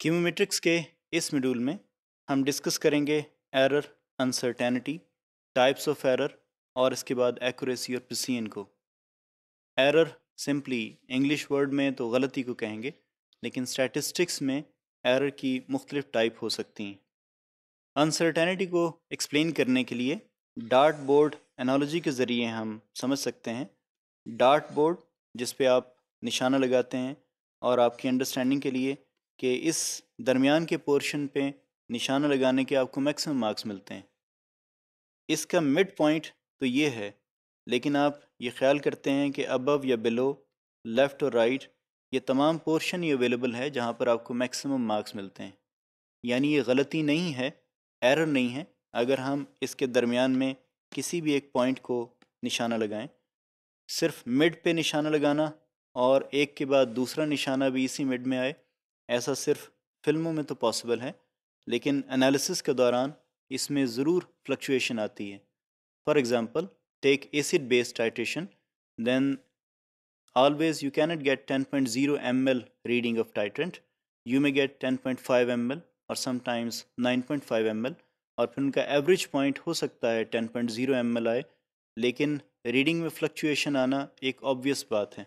कीमोमेट्रिक्स के इस मॉड्यूल में हम डिस्कस करेंगे error uncertainty types of error और इसके बाद एक्यूरेसी और प्रिसीजन को एरर सिंपली इंग्लिश वर्ड में तो गलती को कहेंगे लेकिन स्टैटिस्टिक्स में एरर की मुख्तलिफ टाइप हो सकती हैं अनसर्टेनिटी को एक्सप्लेन करने के लिए डार्ट बोर्ड एनालॉजी के ज़रिए हम समझ सकते हैं डार्ट बोर्ड जिस पे आप निशाना लगाते हैं और आपकी अंडरस्टैंडिंग के लिए कि इस दरमियान के पोर्शन पे निशाना लगाने के आपको मैक्सिमम मार्क्स मिलते हैं इसका मिड पॉइंट तो ये है लेकिन आप ये ख्याल करते हैं कि अबव या बिलो लेफ़्ट और राइट ये तमाम पोर्शन ही अवेलेबल है जहाँ पर आपको मैक्सिमम मार्क्स मिलते हैं यानी ये गलती नहीं है एरर नहीं है अगर हम इसके दरमियान में किसी भी एक पॉइंट को निशाना लगाएं सिर्फ मिड पे निशाना लगाना और एक के बाद दूसरा निशाना भी इसी मिड में आए ऐसा सिर्फ फिल्मों में तो पॉसिबल है लेकिन एनालिसिस के दौरान इसमें ज़रूर फ्लक्चुएशन आती है for example take acid based titration you cannot get ten point zero M L reading of titrant you may get ten point five M L और nine point five M L और फिर उनका average point हो सकता है point zero M L आए लेकिन reading में फ्लक्चुएशन आना एक ऑब्वियस बात है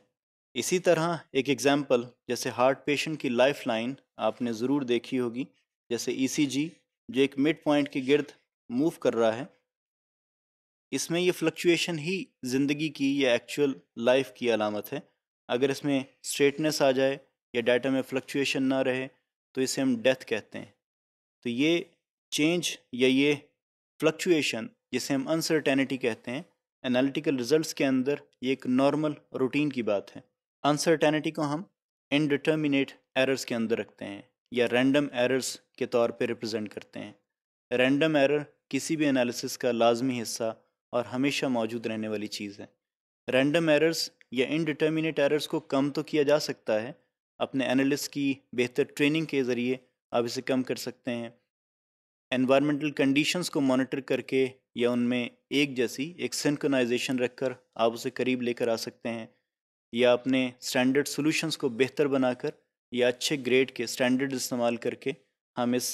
इसी तरह एक एग्ज़ाम्पल जैसे हार्ट पेशेंट की लाइफ लाइन आपने ज़रूर देखी होगी जैसे ईसीजी e जो एक मिड पॉइंट के गिर्द मूव कर रहा है इसमें ये फ्लक्चुएशन ही ज़िंदगी की या एक्चुअल लाइफ की अलामत है अगर इसमें स्ट्रेटनेस आ जाए या डाटा में फ्लक्चुएशन ना रहे तो इसे हम डेथ कहते हैं तो ये चेंज या ये फ्लक्चुएशन जिसे हम अनसर्टेनिटी कहते हैं एनालिटिकल रिजल्ट्स के अंदर ये एक नॉर्मल रूटीन की बात है अनसर्टेनिटी को हम इनडिटर्मिनेट एरर्स के अंदर रखते हैं या रैंडम एरर्स के तौर पे रिप्रेजेंट करते हैं रैंडम एरर किसी भी एनालिसिस का लाजमी हिस्सा और हमेशा मौजूद रहने वाली चीज़ है रैंडम एरर्स या इनडिटर्मिनेट एरर्स को कम तो किया जा सकता है अपने एनालिस्ट की बेहतर ट्रेनिंग के ज़रिए आप इसे कम कर सकते हैं एनवायरमेंटल कंडीशंस को मॉनिटर करके या उनमें एक जैसी एक सिंकनाइजेशन रखकर आप उसे करीब लेकर आ सकते हैं या अपने स्टैंडर्ड सॉल्यूशंस को बेहतर बनाकर या अच्छे ग्रेड के स्टैंडर्ड इस्तेमाल करके हम इस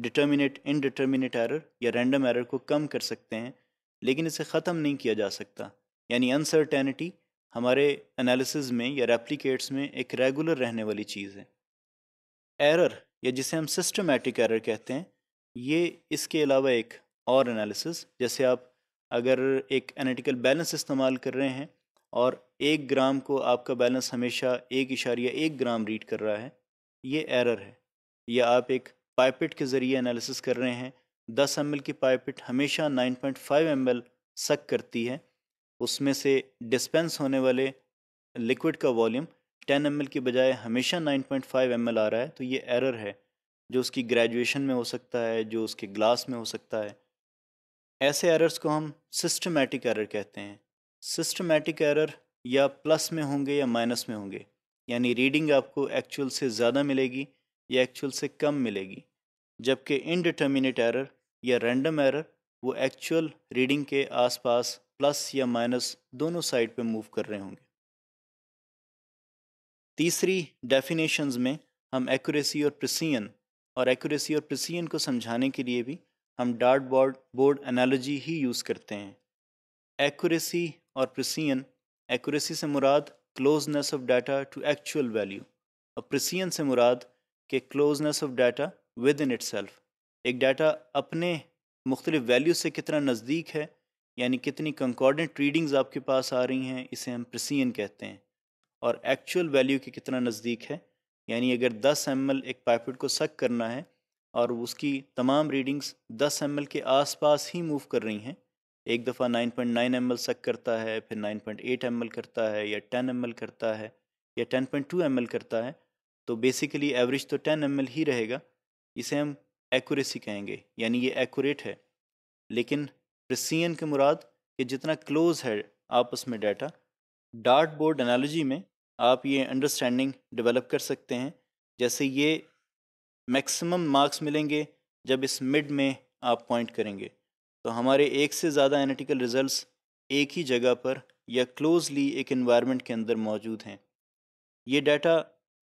डिटर्मिनेट इन डिटर्मिनेट एरर या रैंडम एरर को कम कर सकते हैं लेकिन इसे ख़त्म नहीं किया जा सकता यानी अनसर्टेनिटी हमारे एनालिसिस में या रेप्लिकेट्स में एक रेगुलर रहने वाली चीज़ है एरर या जिसे हम सिस्टमेटिक एरर कहते हैं ये इसके अलावा एक और एनालिसिस जैसे आप अगर एक एनालिटिकल बैलेंस इस्तेमाल कर रहे हैं और एक ग्राम को आपका बैलेंस हमेशा एक इशारिया एक ग्राम रीड कर रहा है ये एरर है या आप एक पाइपेट के ज़रिए एनालिसिस कर रहे हैं दस एम की पाइपेट हमेशा नाइन पॉइंट फाइव एम सक करती है उसमें से डिस्पेंस होने वाले लिक्विड का वॉल्यूम टेन एम के बजाय हमेशा नाइन पॉइंट फाइव एम आ रहा है तो ये एरर है जो उसकी ग्रेजुएशन में हो सकता है जो उसके ग्लास में हो सकता है ऐसे एरर्स को हम सिस्टमेटिक एरर कहते हैं सिस्टमेटिक एरर या प्लस में होंगे या माइनस में होंगे यानी रीडिंग आपको एक्चुअल से ज़्यादा मिलेगी या एक्चुअल से कम मिलेगी जबकि इनडिटर्मिनेट एरर या रैंडम एरर वो एक्चुअल रीडिंग के आसपास प्लस या माइनस दोनों साइड पे मूव कर रहे होंगे तीसरी डेफिनेशंस में हम एक्यूरेसी और प्रिसियन और एक्यूरेसी और प्रिसियन को समझाने के लिए भी हम डार्ट बोर्ड बोर्ड एनालॉजी ही यूज़ करते हैं एक्यूरेसी और प्रिसियन एक्यूरेसी से मुराद closeness of data to actual value और प्रिसियन से मुराद के closeness of data within it एक डाटा अपने मुख्तलिफ वैल्यू से कितना नज़दीक है यानी कितनी कंकॉर्डेंट रीडिंग्स आपके पास आ रही हैं इसे हम प्रिसियन कहते हैं और एक्चुअल वैल्यू के कितना नज़दीक है यानी अगर 10 एम एक पाइपेट को सक करना है और उसकी तमाम रीडिंग्स 10 एम के आसपास ही मूव कर रही हैं एक दफ़ा 9.9 पॉइंट सक करता है फिर 9.8 पॉइंट करता है या 10 एम करता है या 10.2 पॉइंट करता है तो बेसिकली एवरेज तो 10 एम ही रहेगा इसे हम एक्यूरेसी कहेंगे यानी ये एक्यूरेट है लेकिन प्रसियन के मुराद कि जितना क्लोज है आपस में डाटा डार्ट बोर्ड एनालॉजी में आप ये अंडरस्टैंडिंग डेवलप कर सकते हैं जैसे ये मैक्सिमम मार्क्स मिलेंगे जब इस मिड में आप पॉइंट करेंगे तो हमारे एक से ज़्यादा एनाटिकल रिजल्ट्स एक ही जगह पर या क्लोजली एक इन्वायरमेंट के अंदर मौजूद हैं ये डाटा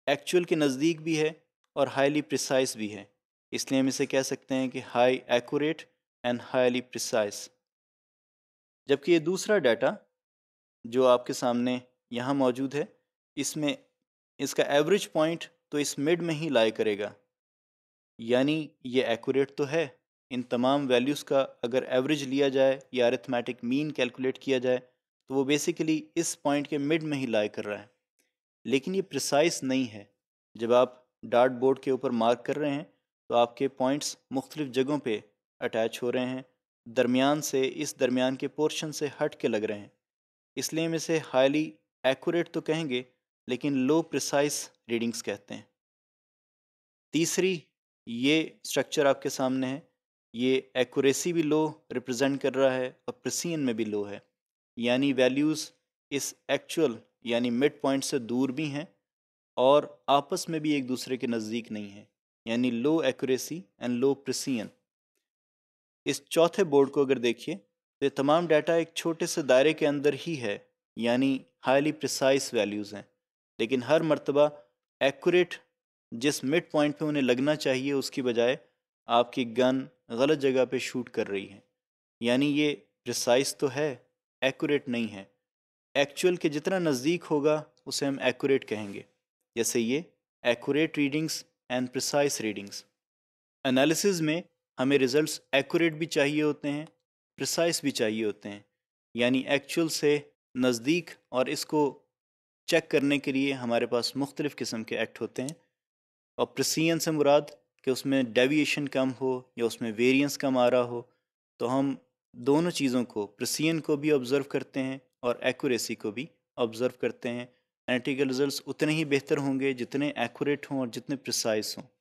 एक्चुअल के नज़दीक भी है और हाईली प्रिसाइस भी है इसलिए हम इसे कह सकते हैं कि high accurate and highly precise जबकि ये दूसरा डाटा जो आपके सामने यहाँ मौजूद है इसमें इसका एवरेज पॉइंट तो इस मिड में ही लाई करेगा यानी ये एक्यूरेट तो है इन तमाम वैल्यूज़ का अगर एवरेज लिया जाए या अरिथमेटिक मीन कैलकुलेट किया जाए तो वो बेसिकली इस पॉइंट के मिड में ही लाए कर रहा है लेकिन ये प्रिसाइस नहीं है जब आप डार्ट बोर्ड के ऊपर मार्क कर रहे हैं तो आपके पॉइंट्स मुख्तलिफ जगहों पर अटैच हो रहे हैं दरमियान से इस दरमियान के पोर्शन से हट के लग रहे हैं इसलिए हम इसे हाईली एक्यूरेट तो कहेंगे लेकिन लो प्रिसाइस रीडिंग्स कहते हैं तीसरी ये स्ट्रक्चर आपके सामने है ये एक्यूरेसी भी लो रिप्रेजेंट कर रहा है और प्रसियन में भी लो है यानी वैल्यूज़ इस एक्चुअल यानी मिड पॉइंट से दूर भी हैं और आपस में भी एक दूसरे के नज़दीक नहीं है यानी लो एक्यूरेसी एंड लो प्रसियन इस चौथे बोर्ड को अगर देखिए तो ये तमाम डाटा एक छोटे से दायरे के अंदर ही है यानी हाईली प्रिसाइस वैल्यूज़ हैं लेकिन हर मरतबा एक्यूरेट जिस मिड पॉइंट पे उन्हें लगना चाहिए उसकी बजाय आपकी गन गलत जगह पे शूट कर रही हैं यानी ये प्रिसाइज तो है एक्यूरेट नहीं है एक्चुअल के जितना नज़दीक होगा उसे हम एक्यूरेट कहेंगे जैसे ये accurate readings and precise readings analysis में हमें रिजल्ट्स एक्यूरेट भी चाहिए होते हैं प्रिसाइस भी चाहिए होते हैं यानी एक्चुअल से नज़दीक और इसको चेक करने के लिए हमारे पास मुख्तलिफ़ किस्म के एक्ट होते हैं और प्रसियन से मुराद कि उसमें डेविएशन कम हो या उसमें वेरिएंस कम आ रहा हो तो हम दोनों चीज़ों को प्रसियन को भी ऑब्ज़र्व करते हैं और एक्यूरेसी को भी ऑब्ज़र्व करते हैं एनालिटिकल रिजल्ट्स उतने ही बेहतर होंगे जितने एक्यूरेट हों और जितने प्रिसाइस हों